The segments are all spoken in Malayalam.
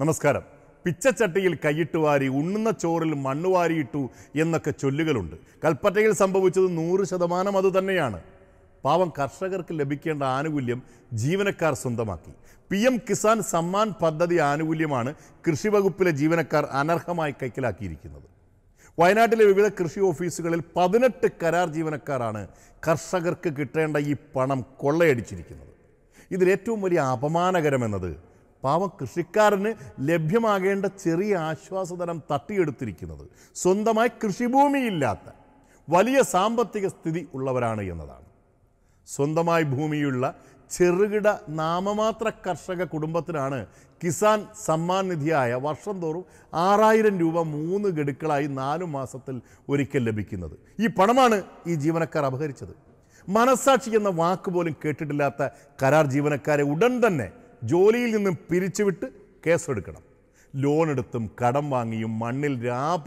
നമസ്കാരം പിച്ചച്ചട്ടിയിൽ കൈയിട്ട് വാരി ഉണ്ണുന്ന ചോറിൽ മണ്ണ് വാരിയിട്ടു എന്നൊക്കെ ചൊല്ലുകളുണ്ട് കൽപ്പറ്റയിൽ സംഭവിച്ചത് നൂറ് ശതമാനം അത് തന്നെയാണ് പാവം കർഷകർക്ക് ലഭിക്കേണ്ട ആനുകൂല്യം ജീവനക്കാർ സ്വന്തമാക്കി പി എം കിസാൻ സമ്മാൻ പദ്ധതി ആനുകൂല്യമാണ് കൃഷി വകുപ്പിലെ ജീവനക്കാർ അനർഹമായി കൈക്കലാക്കിയിരിക്കുന്നത് വയനാട്ടിലെ വിവിധ കൃഷി ഓഫീസുകളിൽ പതിനെട്ട് കരാർ ജീവനക്കാരാണ് കർഷകർക്ക് കിട്ടേണ്ട ഈ പണം കൊള്ളയടിച്ചിരിക്കുന്നത് ഇതിലേറ്റവും വലിയ അപമാനകരമെന്നത് പാവം കൃഷിക്കാരന് ലഭ്യമാകേണ്ട ചെറിയ ആശ്വാസതരം തട്ടിയെടുത്തിരിക്കുന്നത് സ്വന്തമായി കൃഷിഭൂമിയില്ലാത്ത വലിയ സാമ്പത്തിക സ്ഥിതി ഉള്ളവരാണ് എന്നതാണ് സ്വന്തമായി ഭൂമിയുള്ള ചെറുകിട നാമമാത്ര കർഷക കുടുംബത്തിനാണ് കിസാൻ സമ്മാൻ നിധിയായ വർഷം തോറും ആറായിരം രൂപ മൂന്ന് ഗഡുക്കളായി നാലു മാസത്തിൽ ഒരിക്കൽ ലഭിക്കുന്നത് ഈ പണമാണ് ഈ ജീവനക്കാർ അപഹരിച്ചത് മനസാക്ഷി എന്ന വാക്ക് പോലും കേട്ടിട്ടില്ലാത്ത കരാർ ജീവനക്കാരെ ഉടൻ തന്നെ ജോലിയിൽ നിന്നും പിരിച്ചുവിട്ട് കേസെടുക്കണം ലോണെടുത്തും കടം വാങ്ങിയും മണ്ണിൽ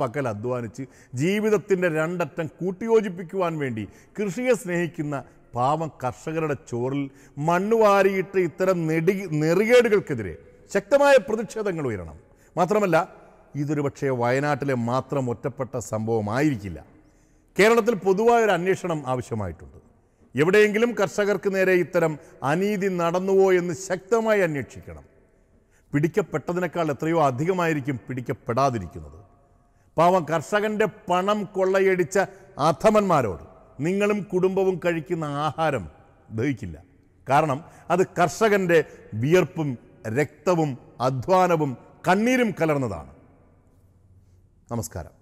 പകൽ അധ്വാനിച്ച് ജീവിതത്തിൻ്റെ രണ്ടറ്റം കൂട്ടിയോജിപ്പിക്കുവാൻ വേണ്ടി കൃഷിയെ സ്നേഹിക്കുന്ന പാവം കർഷകരുടെ ചോറിൽ മണ്ണ് വാരിയിട്ട് ഇത്തരം നെടി നെറികേടുകൾക്കെതിരെ ശക്തമായ പ്രതിഷേധങ്ങൾ ഉയരണം മാത്രമല്ല ഇതൊരു പക്ഷേ വയനാട്ടിലെ മാത്രം ഒറ്റപ്പെട്ട സംഭവമായിരിക്കില്ല കേരളത്തിൽ പൊതുവായൊരു അന്വേഷണം ആവശ്യമായിട്ടുണ്ട് എവിടെയെങ്കിലും കർഷകർക്ക് നേരെ ഇത്തരം അനീതി നടന്നുവോ എന്ന് ശക്തമായി അന്വേഷിക്കണം പിടിക്കപ്പെട്ടതിനേക്കാൾ എത്രയോ അധികമായിരിക്കും പിടിക്കപ്പെടാതിരിക്കുന്നത് പാവം കർഷകൻ്റെ പണം കൊള്ളയടിച്ച അധമന്മാരോട് നിങ്ങളും കുടുംബവും കഴിക്കുന്ന ആഹാരം ദഹിക്കില്ല കാരണം അത് കർഷകൻ്റെ വിയർപ്പും രക്തവും അധ്വാനവും കണ്ണീരും കലർന്നതാണ് നമസ്കാരം